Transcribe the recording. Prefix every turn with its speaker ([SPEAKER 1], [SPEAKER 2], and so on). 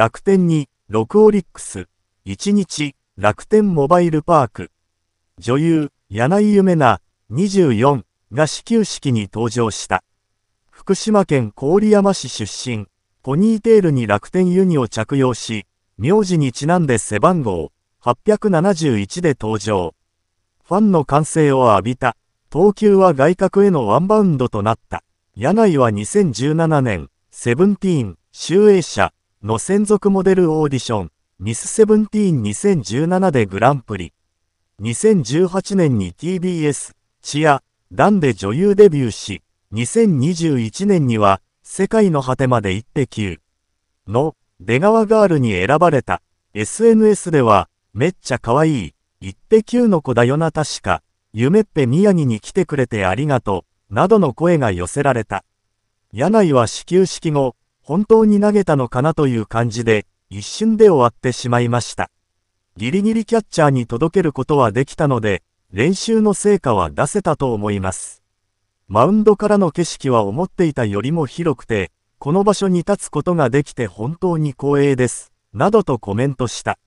[SPEAKER 1] 楽天に、6オリックス、1日、楽天モバイルパーク、女優、柳井夢奈、24が始球式に登場した。福島県郡山市出身、ポニーテールに楽天ユニを着用し、名字にちなんで背番号、871で登場。ファンの歓声を浴びた。投球は外角へのワンバウンドとなった。柳井は2017年、セブンティーン、集英社、の専属モデルオーディション、ミスセブンティーン2017でグランプリ。2018年に TBS、チア、ダンで女優デビューし、2021年には、世界の果てまで行って9の出川ガールに選ばれた。SNS では、めっちゃ可愛い、行って9の子だよな確か、夢っぺ宮城に来てくれてありがとう、などの声が寄せられた。柳井は始球式後、本当に投げたのかなという感じで、一瞬で終わってしまいました。ギリギリキャッチャーに届けることはできたので、練習の成果は出せたと思います。マウンドからの景色は思っていたよりも広くて、この場所に立つことができて本当に光栄です、などとコメントした。